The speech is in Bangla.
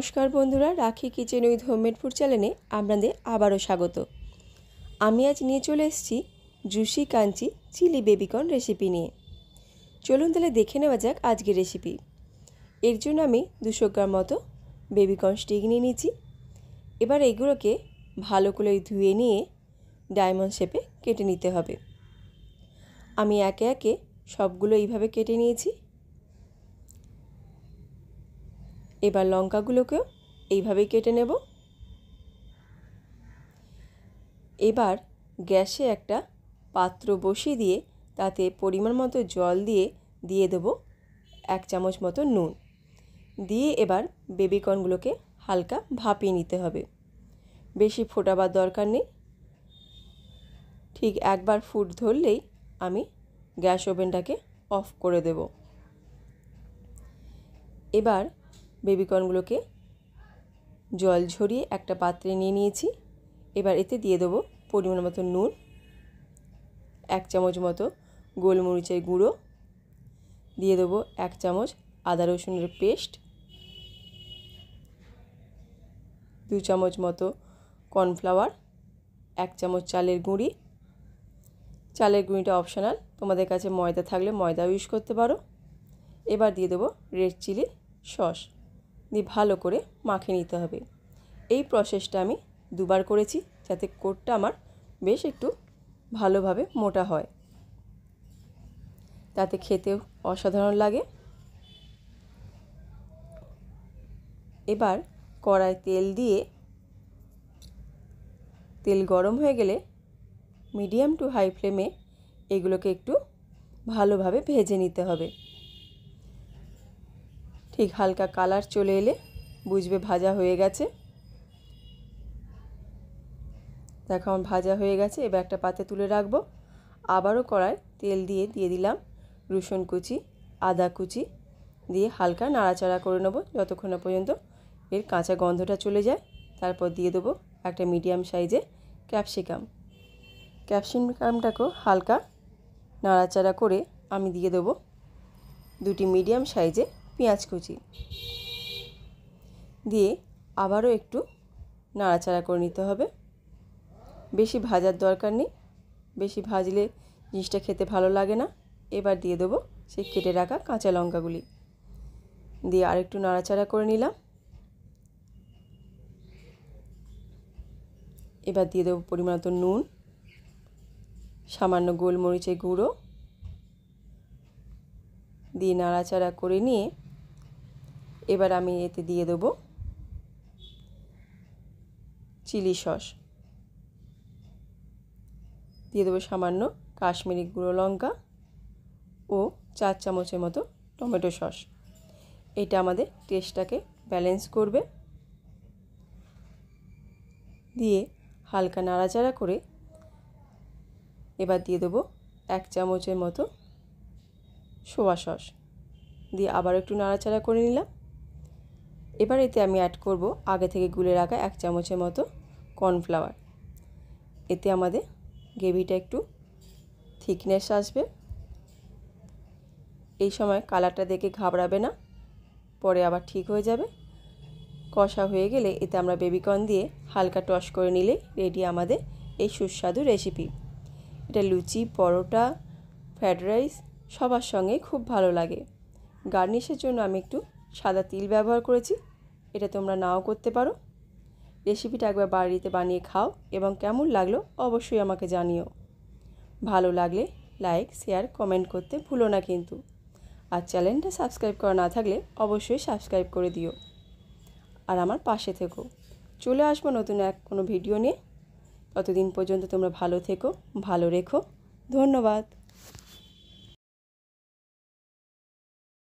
নমস্কার বন্ধুরা রাখি কিচেন উইথ হোমমেডপুর চ্যানেলে আপনাদের আবারও স্বাগত আমি আজ নিয়ে চলে এসেছি juicy crunchy chilli baby corn recipe নিয়ে চলুন তাহলে দেখে নেওয়া যাক আজকের রেসিপি এর জন্য আমি দুশো গ্রাম মতো বেবিকর্ন স্টিক নিয়ে নিয়েছি এবার এগুলোকে ভালো করে ধুয়ে নিয়ে ডায়মন্ড শেপে কেটে নিতে হবে আমি একে একে সবগুলো এইভাবে কেটে নিয়েছি এবার লঙ্কাগুলোকেও এইভাবেই কেটে নেব এবার গ্যাসে একটা পাত্র বসিয়ে দিয়ে তাতে পরিমাণ মতো জল দিয়ে দিয়ে দেব এক চামচ মতো নুন দিয়ে এবার বেবিকর্নগুলোকে হালকা ভাপিয়ে নিতে হবে বেশি ফোটাবার দরকার নেই ঠিক একবার ফুট ধরলেই আমি গ্যাস ওভেনটাকে অফ করে দেব এবার বেবিকর্নগুলোকে জল ঝরিয়ে একটা পাত্রে নিয়ে নিয়েছি এবার এতে দিয়ে দেবো পরিমাণ মতো নুন এক চামচ মতো গোলমরিচের গুঁড়ো দিয়ে দেবো এক চামচ আদা রসুনের পেস্ট দু চামচ মতো কর্নফ্লাওয়ার এক চামচ চালের গুঁড়ি চালের গুঁড়িটা অপশনাল তোমাদের কাছে ময়দা থাকলে ময়দাও ইউজ করতে পারো এবার দিয়ে দেবো রেড চিলি সস দিয়ে ভালো করে মাখে নিতে হবে এই প্রসেসটা আমি দুবার করেছি যাতে কোটটা আমার বেশ একটু ভালোভাবে মোটা হয় তাতে খেতেও অসাধারণ লাগে এবার কড়ায় তেল দিয়ে তেল গরম হয়ে গেলে মিডিয়াম টু হাই ফ্লেমে এগুলোকে একটু ভালোভাবে ভেজে নিতে হবে ঠিক হালকা কালার চলে এলে বুঝবে ভাজা হয়ে গেছে দেখো আমার ভাজা হয়ে গেছে এবার একটা পাতে তুলে রাখবো আবারও কড়াই তেল দিয়ে দিয়ে দিলাম রসুন কুচি আদা কুচি দিয়ে হালকা নাড়াচাড়া করে নেবো যতক্ষণ না পর্যন্ত এর কাঁচা গন্ধটা চলে যায় তারপর দিয়ে দেবো একটা মিডিয়াম সাইজে ক্যাপসিকাম ক্যাপসিকামটাকেও হালকা নাড়াচাড়া করে আমি দিয়ে দেবো দুটি মিডিয়াম সাইজে পেঁয়াজ কুচি দিয়ে আবারও একটু নাড়াচাড়া করে নিতে হবে বেশি ভাজার দরকার নেই বেশি ভাজলে জিনিসটা খেতে ভালো লাগে না এবার দিয়ে দেবো সেই কেটে রাখা কাঁচা লঙ্কাগুলি দিয়ে আরেকটু নাড়াচাড়া করে নিলাম এবার দিয়ে দেবো পরিমাণত নুন সামান্য গোলমরিচের গুঁড়ো দিয়ে নাড়াচাড়া করে নিয়ে এবার আমি এতে দিয়ে দেব চিলি সস দিয়ে দেবো সামান্য কাশ্মীরি গুঁড়ো লঙ্কা ও চার চামচের মতো টমেটো সস এটা আমাদের টেস্টটাকে ব্যালেন্স করবে দিয়ে হালকা নাড়াচাড়া করে এবার দিয়ে দেবো এক চামচের মতো সোয়া সস দিয়ে আবার একটু নাড়াচাড়া করে নিলাম এবার এতে আমি অ্যাড করব আগে থেকে গুলে রাখা এক চামচের মতো কর্নফ্লাওয়ার এতে আমাদের গ্রেভিটা একটু থিকনেস আসবে এই সময় কালারটা দেখে ঘাবড়াবে না পরে আবার ঠিক হয়ে যাবে কষা হয়ে গেলে এতে আমরা বেবিকর্ন দিয়ে হালকা টস করে নিলে রেডি আমাদের এই সুস্বাদু রেসিপি এটা লুচি পরোটা ফ্রায়েড রাইস সবার সঙ্গে খুব ভালো লাগে গার্নিশের জন্য আমি একটু সাদা তিল ব্যবহার করেছি এটা তোমরা নাও করতে পারো রেসিপিটা একবার বাড়িতে বানিয়ে খাও এবং কেমন লাগলো অবশ্যই আমাকে জানিও ভালো লাগলে লাইক শেয়ার কমেন্ট করতে ভুলো না কিন্তু আর চ্যানেলটা সাবস্ক্রাইব করা না থাকলে অবশ্যই সাবস্ক্রাইব করে দিও আর আমার পাশে থেকো চলে আসবো নতুন এক কোনো ভিডিও নিয়ে ততদিন পর্যন্ত তোমরা ভালো থেকো ভালো রেখো ধন্যবাদ